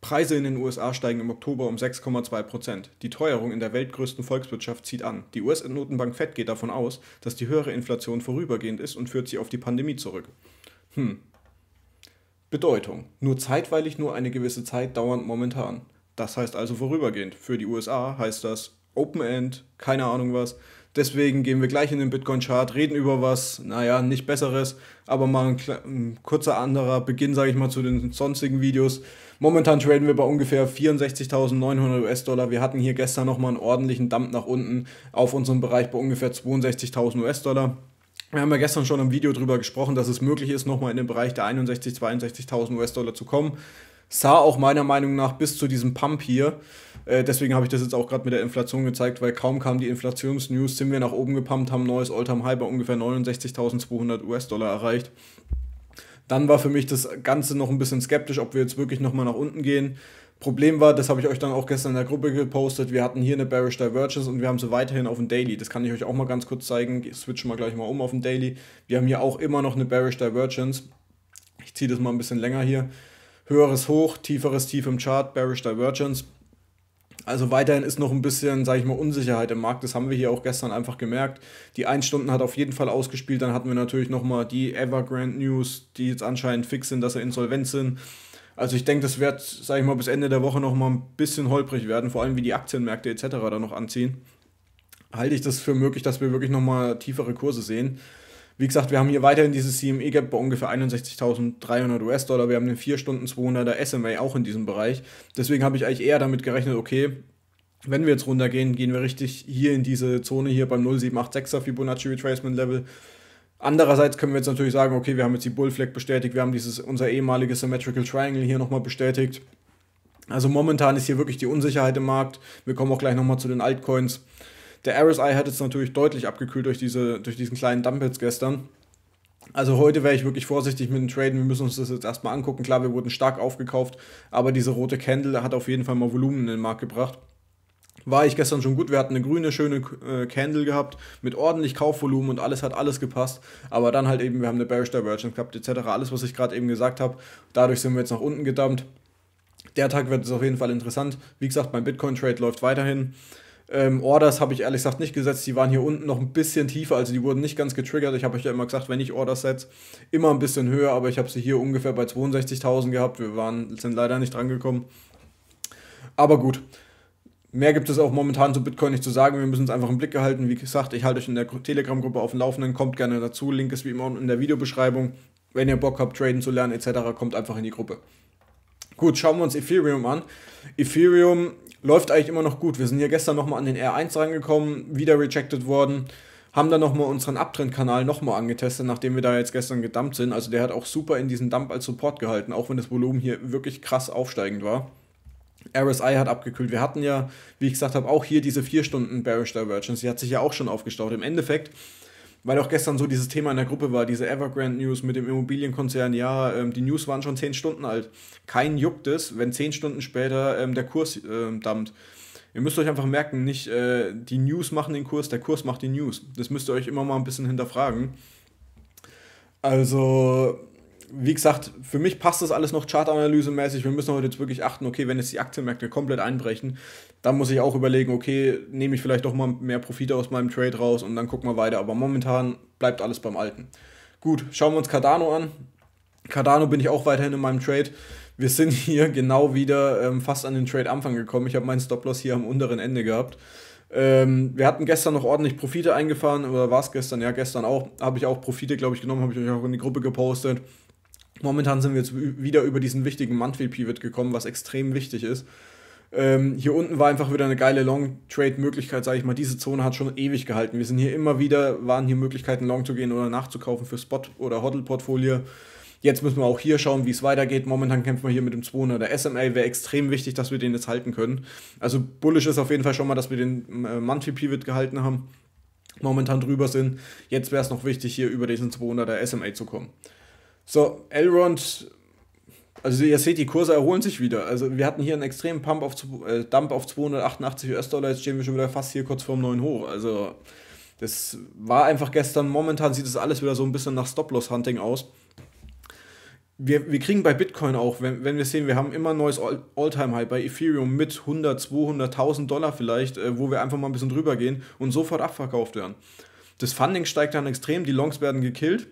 Preise in den USA steigen im Oktober um 6,2 Prozent. Die Teuerung in der weltgrößten Volkswirtschaft zieht an. Die US-Notenbank Fed geht davon aus, dass die höhere Inflation vorübergehend ist und führt sie auf die Pandemie zurück. Hm. Bedeutung. Nur zeitweilig, nur eine gewisse Zeit, dauernd momentan. Das heißt also vorübergehend. Für die USA heißt das Open End, keine Ahnung was, Deswegen gehen wir gleich in den Bitcoin-Chart, reden über was, naja, nicht besseres, aber mal ein, ein kurzer anderer Beginn, sage ich mal, zu den sonstigen Videos. Momentan traden wir bei ungefähr 64.900 US-Dollar. Wir hatten hier gestern nochmal einen ordentlichen Dump nach unten auf unserem Bereich bei ungefähr 62.000 US-Dollar. Wir haben ja gestern schon im Video darüber gesprochen, dass es möglich ist, nochmal in den Bereich der 61.000, 62.000 US-Dollar zu kommen sah auch meiner Meinung nach bis zu diesem Pump hier. Äh, deswegen habe ich das jetzt auch gerade mit der Inflation gezeigt, weil kaum kam die Inflationsnews, sind wir nach oben gepumpt, haben neues all time High bei ungefähr 69.200 US-Dollar erreicht. Dann war für mich das Ganze noch ein bisschen skeptisch, ob wir jetzt wirklich nochmal nach unten gehen. Problem war, das habe ich euch dann auch gestern in der Gruppe gepostet, wir hatten hier eine Bearish Divergence und wir haben sie weiterhin auf dem Daily. Das kann ich euch auch mal ganz kurz zeigen. Ich switch mal gleich mal um auf dem Daily. Wir haben hier auch immer noch eine Bearish Divergence. Ich ziehe das mal ein bisschen länger hier höheres Hoch, tieferes Tief im Chart, Bearish Divergence. Also weiterhin ist noch ein bisschen, sage ich mal, Unsicherheit im Markt. Das haben wir hier auch gestern einfach gemerkt. Die 1 Stunden hat auf jeden Fall ausgespielt. Dann hatten wir natürlich nochmal die Evergrande News, die jetzt anscheinend fix sind, dass sie insolvent sind. Also ich denke, das wird, sage ich mal, bis Ende der Woche nochmal ein bisschen holprig werden. Vor allem, wie die Aktienmärkte etc. da noch anziehen. Halte ich das für möglich, dass wir wirklich nochmal tiefere Kurse sehen. Wie gesagt, wir haben hier weiterhin dieses CME-Gap bei ungefähr 61.300 US-Dollar. Wir haben den 4 Stunden 200er SMA auch in diesem Bereich. Deswegen habe ich eigentlich eher damit gerechnet, okay, wenn wir jetzt runtergehen, gehen wir richtig hier in diese Zone hier beim 0786er Fibonacci Retracement Level. Andererseits können wir jetzt natürlich sagen, okay, wir haben jetzt die Bullflag bestätigt, wir haben dieses, unser ehemaliges Symmetrical Triangle hier nochmal bestätigt. Also momentan ist hier wirklich die Unsicherheit im Markt. Wir kommen auch gleich nochmal zu den Altcoins. Der RSI hat jetzt natürlich deutlich abgekühlt durch, diese, durch diesen kleinen Dump gestern. Also heute wäre ich wirklich vorsichtig mit dem Traden. Wir müssen uns das jetzt erstmal angucken. Klar, wir wurden stark aufgekauft, aber diese rote Candle hat auf jeden Fall mal Volumen in den Markt gebracht. War ich gestern schon gut. Wir hatten eine grüne, schöne äh, Candle gehabt mit ordentlich Kaufvolumen und alles hat alles gepasst. Aber dann halt eben, wir haben eine Bearish Divergence gehabt etc. Alles, was ich gerade eben gesagt habe. Dadurch sind wir jetzt nach unten gedumpt. Der Tag wird es auf jeden Fall interessant. Wie gesagt, mein Bitcoin-Trade läuft weiterhin. Ähm, Orders habe ich ehrlich gesagt nicht gesetzt. Die waren hier unten noch ein bisschen tiefer, also die wurden nicht ganz getriggert. Ich habe euch ja immer gesagt, wenn ich Orders setze, immer ein bisschen höher, aber ich habe sie hier ungefähr bei 62.000 gehabt. Wir waren, sind leider nicht drangekommen. Aber gut. Mehr gibt es auch momentan zu Bitcoin nicht zu sagen. Wir müssen es einfach im Blick behalten. Wie gesagt, ich halte euch in der Telegram-Gruppe auf dem Laufenden. Kommt gerne dazu. Link ist wie immer unten in der Videobeschreibung. Wenn ihr Bock habt, traden zu lernen etc., kommt einfach in die Gruppe. Gut, schauen wir uns Ethereum an. Ethereum läuft eigentlich immer noch gut. Wir sind ja gestern nochmal an den R1 rangekommen, wieder rejected worden, haben dann nochmal unseren Abtrendkanal nochmal angetestet, nachdem wir da jetzt gestern gedumpt sind. Also der hat auch super in diesen Dump als Support gehalten, auch wenn das Volumen hier wirklich krass aufsteigend war. RSI hat abgekühlt. Wir hatten ja, wie ich gesagt habe, auch hier diese 4 Stunden Bearish Divergence. Die hat sich ja auch schon aufgestaut. Im Endeffekt weil auch gestern so dieses Thema in der Gruppe war, diese Evergrande News mit dem Immobilienkonzern, ja, ähm, die News waren schon zehn Stunden alt. Kein juckt es, wenn zehn Stunden später ähm, der Kurs ähm, dammt. Ihr müsst euch einfach merken, nicht äh, die News machen den Kurs, der Kurs macht die News. Das müsst ihr euch immer mal ein bisschen hinterfragen. Also, wie gesagt, für mich passt das alles noch chartanalysemäßig. Wir müssen heute jetzt wirklich achten, okay, wenn jetzt die Aktienmärkte komplett einbrechen, dann muss ich auch überlegen, okay, nehme ich vielleicht doch mal mehr Profite aus meinem Trade raus und dann gucken wir weiter. Aber momentan bleibt alles beim Alten. Gut, schauen wir uns Cardano an. Cardano bin ich auch weiterhin in meinem Trade. Wir sind hier genau wieder ähm, fast an den Trade-Anfang gekommen. Ich habe meinen Stop-Loss hier am unteren Ende gehabt. Ähm, wir hatten gestern noch ordentlich Profite eingefahren, oder war es gestern? Ja, gestern auch. Habe ich auch Profite, glaube ich, genommen, habe ich euch auch in die Gruppe gepostet. Momentan sind wir jetzt wieder über diesen wichtigen Mantfield-Pivot gekommen, was extrem wichtig ist. Ähm, hier unten war einfach wieder eine geile Long-Trade-Möglichkeit, sage ich mal. Diese Zone hat schon ewig gehalten. Wir sind hier immer wieder, waren hier Möglichkeiten, Long zu gehen oder nachzukaufen für Spot- oder hoddle portfolio Jetzt müssen wir auch hier schauen, wie es weitergeht. Momentan kämpfen wir hier mit dem 200er SMA. Wäre extrem wichtig, dass wir den jetzt halten können. Also bullish ist auf jeden Fall schon mal, dass wir den äh, Manfi Pivot gehalten haben. Momentan drüber sind. Jetzt wäre es noch wichtig, hier über diesen 200er SMA zu kommen. So, Elrond, also ihr seht, die Kurse erholen sich wieder. Also wir hatten hier einen extremen Pump auf, äh, Dump auf 288 US-Dollar, jetzt stehen wir schon wieder fast hier kurz vorm neuen Hoch. Also das war einfach gestern, momentan sieht es alles wieder so ein bisschen nach Stop-Loss-Hunting aus. Wir, wir kriegen bei Bitcoin auch, wenn, wenn wir sehen, wir haben immer ein neues All-Time-High bei Ethereum mit 100, 200, 1000 Dollar vielleicht, äh, wo wir einfach mal ein bisschen drüber gehen und sofort abverkauft werden. Das Funding steigt dann extrem, die Longs werden gekillt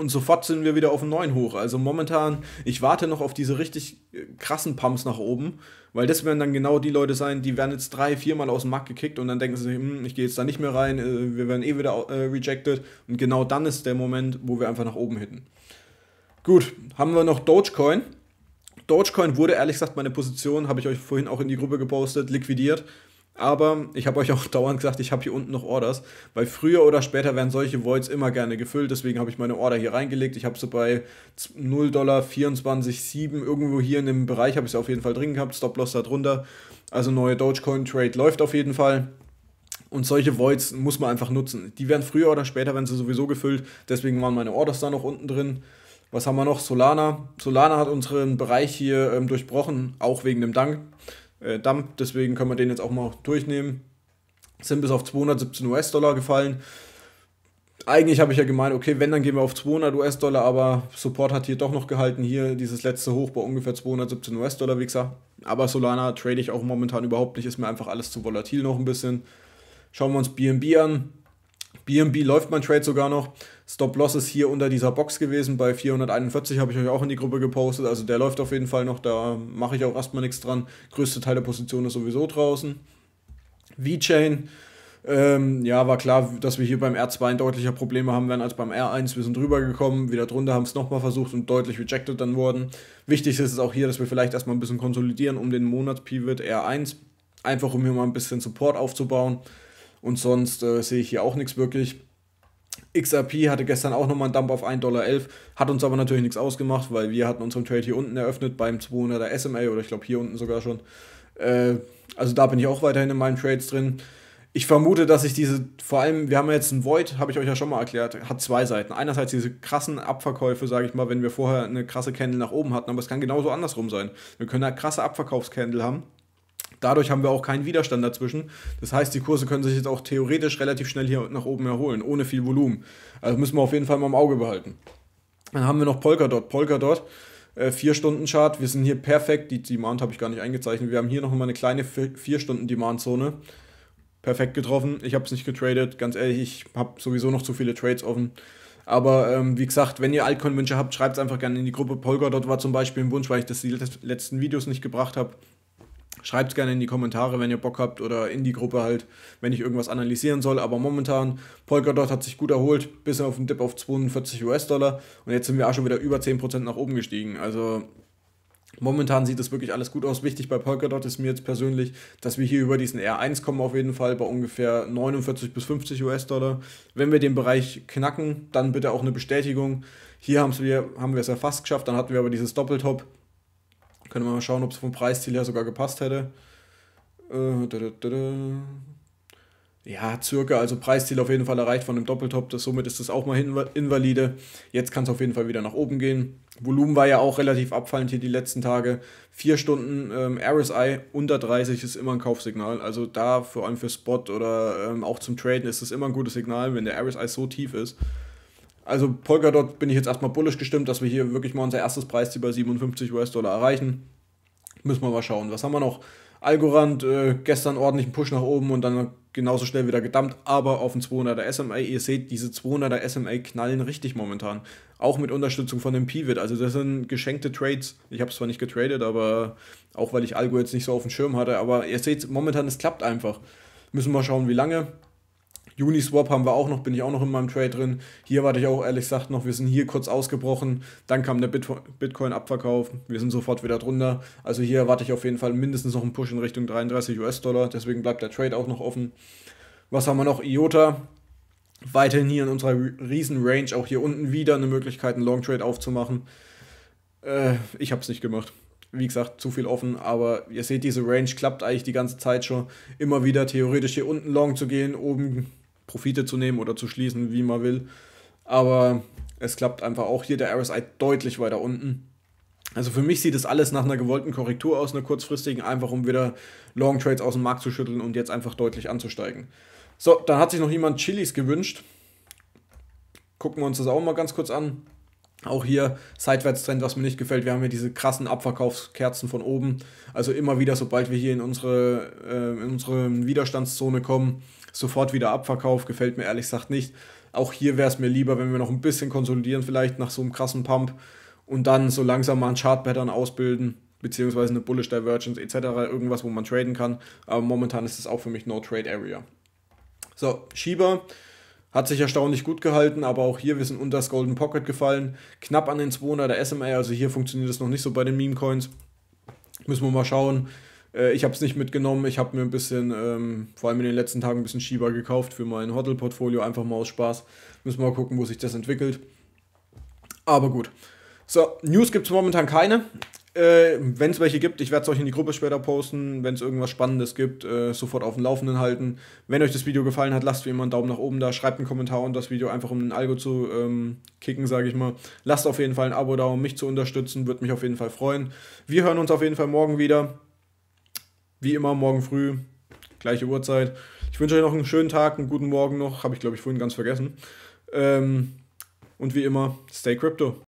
und sofort sind wir wieder auf einen neuen hoch. Also momentan, ich warte noch auf diese richtig äh, krassen Pumps nach oben, weil das werden dann genau die Leute sein, die werden jetzt drei, viermal aus dem Markt gekickt und dann denken sie, hm, ich gehe jetzt da nicht mehr rein, äh, wir werden eh wieder äh, rejected. Und genau dann ist der Moment, wo wir einfach nach oben hitten. Gut, haben wir noch Dogecoin. Dogecoin wurde ehrlich gesagt meine Position, habe ich euch vorhin auch in die Gruppe gepostet, liquidiert. Aber ich habe euch auch dauernd gesagt, ich habe hier unten noch Orders, weil früher oder später werden solche Voids immer gerne gefüllt. Deswegen habe ich meine Order hier reingelegt. Ich habe sie bei 0 Dollar 24,7 irgendwo hier in dem Bereich habe ich sie auf jeden Fall drin gehabt. Stop-Loss da drunter. Also neue Dogecoin-Trade läuft auf jeden Fall. Und solche Voids muss man einfach nutzen. Die werden früher oder später, wenn sie sowieso gefüllt. Deswegen waren meine Orders da noch unten drin. Was haben wir noch? Solana. Solana hat unseren Bereich hier ähm, durchbrochen, auch wegen dem Dank äh, Dump. Deswegen können wir den jetzt auch mal durchnehmen. Sind bis auf 217 US-Dollar gefallen. Eigentlich habe ich ja gemeint, okay, wenn, dann gehen wir auf 200 US-Dollar, aber Support hat hier doch noch gehalten. Hier dieses letzte Hoch bei ungefähr 217 US-Dollar, wie gesagt. Aber Solana trade ich auch momentan überhaupt nicht, ist mir einfach alles zu volatil noch ein bisschen. Schauen wir uns BNB an. BNB läuft mein Trade sogar noch stop loss ist hier unter dieser Box gewesen. Bei 441 habe ich euch auch in die Gruppe gepostet. Also der läuft auf jeden Fall noch. Da mache ich auch erstmal nichts dran. Größte Teil der Position ist sowieso draußen. V-Chain. Ähm, ja, war klar, dass wir hier beim R2 deutlicher Probleme haben werden als beim R1. Wir sind drüber gekommen, wieder drunter, haben es nochmal versucht und deutlich rejected dann worden. Wichtig ist es auch hier, dass wir vielleicht erstmal ein bisschen konsolidieren um den Monats-Pivot R1. Einfach um hier mal ein bisschen Support aufzubauen. Und sonst äh, sehe ich hier auch nichts wirklich. XRP hatte gestern auch nochmal einen Dump auf 1,11 Dollar, hat uns aber natürlich nichts ausgemacht, weil wir hatten unseren Trade hier unten eröffnet beim 200er SMA oder ich glaube hier unten sogar schon. Äh, also da bin ich auch weiterhin in meinen Trades drin. Ich vermute, dass ich diese, vor allem, wir haben ja jetzt ein Void, habe ich euch ja schon mal erklärt, hat zwei Seiten. Einerseits diese krassen Abverkäufe, sage ich mal, wenn wir vorher eine krasse Candle nach oben hatten, aber es kann genauso andersrum sein. Wir können da krasse Abverkaufscandle haben Dadurch haben wir auch keinen Widerstand dazwischen. Das heißt, die Kurse können sich jetzt auch theoretisch relativ schnell hier nach oben erholen, ohne viel Volumen. Also müssen wir auf jeden Fall mal im Auge behalten. Dann haben wir noch Polkadot. Polkadot, 4-Stunden-Chart. Äh, wir sind hier perfekt. Die Demand habe ich gar nicht eingezeichnet. Wir haben hier nochmal eine kleine 4-Stunden-Demand-Zone. Perfekt getroffen. Ich habe es nicht getradet. Ganz ehrlich, ich habe sowieso noch zu viele Trades offen. Aber ähm, wie gesagt, wenn ihr Altcoin-Wünsche habt, schreibt es einfach gerne in die Gruppe. Polkadot war zum Beispiel ein Wunsch, weil ich das die letzten Videos nicht gebracht habe. Schreibt es gerne in die Kommentare, wenn ihr Bock habt oder in die Gruppe halt, wenn ich irgendwas analysieren soll. Aber momentan, Polkadot hat sich gut erholt, bis auf den Dip auf 42 US-Dollar. Und jetzt sind wir auch schon wieder über 10% nach oben gestiegen. Also momentan sieht das wirklich alles gut aus. Wichtig bei Polkadot ist mir jetzt persönlich, dass wir hier über diesen R1 kommen auf jeden Fall bei ungefähr 49 bis 50 US-Dollar. Wenn wir den Bereich knacken, dann bitte auch eine Bestätigung. Hier haben wir es ja fast geschafft, dann hatten wir aber dieses Doppeltop können wir mal schauen, ob es vom Preisziel her sogar gepasst hätte. Äh, da, da, da, ja, circa, also Preisziel auf jeden Fall erreicht von dem Doppeltop. Das, somit ist das auch mal invalide. Jetzt kann es auf jeden Fall wieder nach oben gehen. Volumen war ja auch relativ abfallend hier die letzten Tage. Vier Stunden ähm, RSI unter 30 ist immer ein Kaufsignal. Also da vor allem für Spot oder ähm, auch zum Traden ist es immer ein gutes Signal, wenn der RSI so tief ist. Also Polkadot bin ich jetzt erstmal bullisch gestimmt, dass wir hier wirklich mal unser erstes Preisziel bei 57 US-Dollar erreichen. Müssen wir mal schauen. Was haben wir noch? Algorand äh, gestern ordentlichen Push nach oben und dann genauso schnell wieder gedumpt, aber auf den 200er SMA. Ihr seht, diese 200er SMA knallen richtig momentan. Auch mit Unterstützung von dem Pivot. Also das sind geschenkte Trades. Ich habe es zwar nicht getradet, aber auch weil ich Algo jetzt nicht so auf dem Schirm hatte. Aber ihr seht, momentan es klappt einfach. Müssen wir mal schauen, wie lange. Uniswap haben wir auch noch, bin ich auch noch in meinem Trade drin. Hier warte ich auch ehrlich gesagt noch, wir sind hier kurz ausgebrochen, dann kam der Bitcoin-Abverkauf, wir sind sofort wieder drunter. Also hier erwarte ich auf jeden Fall mindestens noch einen Push in Richtung 33 US-Dollar, deswegen bleibt der Trade auch noch offen. Was haben wir noch? IOTA, weiterhin hier in unserer riesen Range, auch hier unten wieder eine Möglichkeit, einen Long Trade aufzumachen. Äh, ich habe es nicht gemacht. Wie gesagt, zu viel offen, aber ihr seht, diese Range klappt eigentlich die ganze Zeit schon. Immer wieder theoretisch hier unten long zu gehen, oben Profite zu nehmen oder zu schließen, wie man will. Aber es klappt einfach auch hier der RSI deutlich weiter unten. Also für mich sieht es alles nach einer gewollten Korrektur aus, einer kurzfristigen, einfach um wieder Long Trades aus dem Markt zu schütteln und jetzt einfach deutlich anzusteigen. So, dann hat sich noch jemand Chilis gewünscht. Gucken wir uns das auch mal ganz kurz an. Auch hier Seitwärtstrend, was mir nicht gefällt. Wir haben hier diese krassen Abverkaufskerzen von oben. Also immer wieder, sobald wir hier in unsere, äh, in unsere Widerstandszone kommen, Sofort wieder Abverkauf, gefällt mir ehrlich gesagt nicht. Auch hier wäre es mir lieber, wenn wir noch ein bisschen konsolidieren, vielleicht nach so einem krassen Pump und dann so langsam mal ein Chart-Pattern ausbilden, beziehungsweise eine Bullish Divergence etc., irgendwas, wo man traden kann. Aber momentan ist es auch für mich No-Trade-Area. So, Schieber hat sich erstaunlich gut gehalten, aber auch hier, wir sind unter das Golden Pocket gefallen, knapp an den 200er SMA, also hier funktioniert es noch nicht so bei den Meme-Coins. Müssen wir mal schauen. Äh, ich habe es nicht mitgenommen. Ich habe mir ein bisschen, ähm, vor allem in den letzten Tagen, ein bisschen Shiba gekauft für mein hotel portfolio Einfach mal aus Spaß. Müssen wir mal gucken, wo sich das entwickelt. Aber gut. So, News gibt es momentan keine. Äh, wenn es welche gibt, ich werde es euch in die Gruppe später posten. Wenn es irgendwas Spannendes gibt, äh, sofort auf dem Laufenden halten. Wenn euch das Video gefallen hat, lasst wie immer einen Daumen nach oben da, schreibt einen Kommentar und das Video einfach um den Algo zu ähm, kicken, sage ich mal. Lasst auf jeden Fall ein Abo da, um mich zu unterstützen, würde mich auf jeden Fall freuen. Wir hören uns auf jeden Fall morgen wieder. Wie immer, morgen früh, gleiche Uhrzeit. Ich wünsche euch noch einen schönen Tag, einen guten Morgen noch. Habe ich, glaube ich, vorhin ganz vergessen. Ähm, und wie immer, stay crypto.